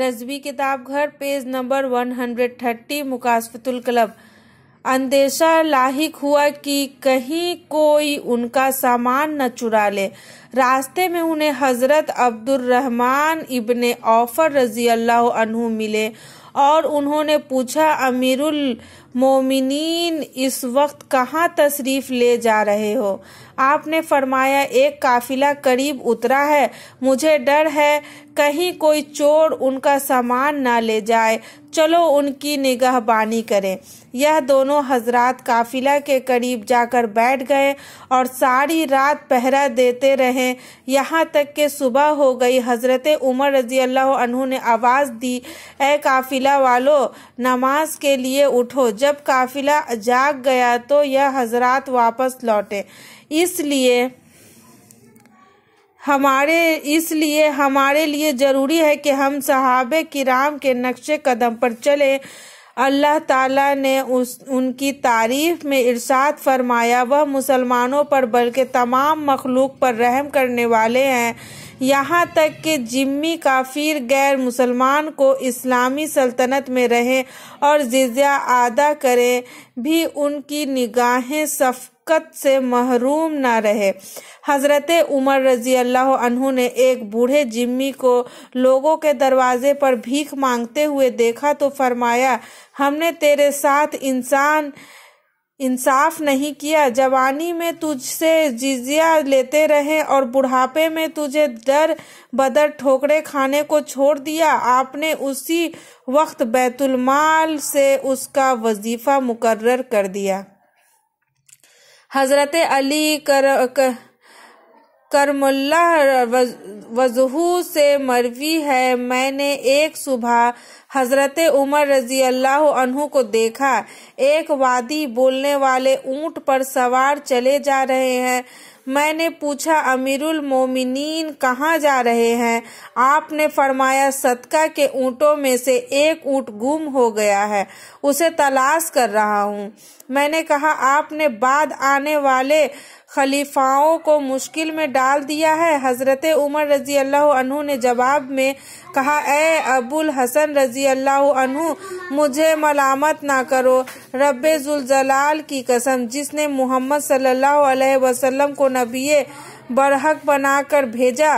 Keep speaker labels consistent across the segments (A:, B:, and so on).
A: रजवी किताब घर पेज नंबर 130 हंड्रेड थर्टी मुकासफतुल क्लब अंदेशा लाहिक हुआ कि कहीं कोई उनका सामान न चुरा ले रास्ते में उन्हें हजरत अब्दुल रहमान इब्ने ऑफर रजी अल्लाह अनहु मिले और उन्होंने पूछा अमीरुल मोमिनीन इस वक्त कहाँ तशरीफ़ ले जा रहे हो आपने फरमाया एक काफिला करीब उतरा है मुझे डर है कहीं कोई चोर उनका सामान ना ले जाए चलो उनकी निगहबानी करें यह दोनों हजरत काफिला के करीब जाकर बैठ गए और सारी रात पहरा देते रहे यहाँ तक के सुबह हो गई हजरत उमर रजी अल्लाह ने आवाज़ दी ए काफिला वालो नमाज के लिए उठो जब काफिला जाग गया तो यह हजरत वापस लौटे इसलिए हमारे इसलिए हमारे लिए ज़रूरी है कि हम सहाब किराम के नक्शे कदम पर चले अल्लाह ताला ने उस उनकी तारीफ में इरशाद फरमाया वह मुसलमानों पर बल्कि तमाम मखलूक पर रहम करने वाले हैं यहाँ तक कि जिम्मी काफिर गैर मुसलमान को इस्लामी सल्तनत में रहें और जिजिया अदा करें भी उनकी निगाहें सफ से महरूम ना रहे हज़रत उमर रजी अल्लाह ने एक बूढ़े जिम्मी को लोगों के दरवाजे पर भीख मांगते हुए देखा तो फरमाया हमने तेरे साथ इंसान इंसाफ नहीं किया जवानी में तुझसे जिजिया लेते रहे और बुढ़ापे में तुझे दर बदर ठोकरे खाने को छोड़ दिया आपने उसी वक्त बैतुलमाल से उसका वजीफा मुकर्र कर दिया हजरत अली कर, कर करमुल्ला वजहू से मरवी है मैंने एक सुबह हजरत उमर रजी अल्लाह अनहु को देखा एक वादी बोलने वाले ऊंट पर सवार चले जा रहे हैं मैंने पूछा अमीरुल मोमिनीन कहाँ जा रहे हैं आपने फरमाया सदका के ऊँटों में से एक ऊँट गुम हो गया है उसे तलाश कर रहा हूँ मैंने कहा आपने बाद आने वाले खलीफाओं को मुश्किल में डाल दिया है हजरत उमर रजी अल्लाह अनहु ने जवाब में कहा ए अबुल हसन रजी अल्लाह रजील्ला मुझे मलामत ना करो रब जुलजलाल की कसम जिसने मोहम्मद सल्लल्लाहु अलैहि वसल्लम को नबी बरहक बनाकर भेजा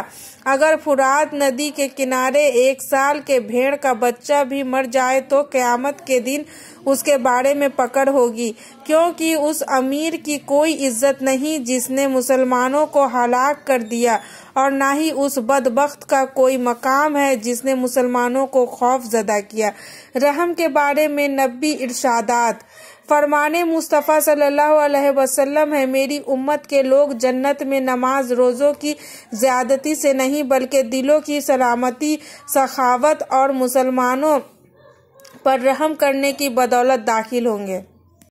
A: अगर फुरात नदी के किनारे एक साल के भेड़ का बच्चा भी मर जाए तो क़यामत के दिन उसके बारे में पकड़ होगी क्योंकि उस अमीर की कोई इज्जत नहीं जिसने मुसलमानों को हलाक कर दिया और ना ही उस बदबخت का कोई मकाम है जिसने मुसलमानों को खौफ जदा किया रहम के बारे में नब्बी इरशादात फरमान मुस्तफ़ा सल्लल्लाहु अलैहि वसल्लम है मेरी उम्मत के लोग जन्नत में नमाज रोज़ों की ज़्यादती से नहीं बल्कि दिलों की सलामती सखावत और मुसलमानों पर रहम करने की बदौलत दाखिल होंगे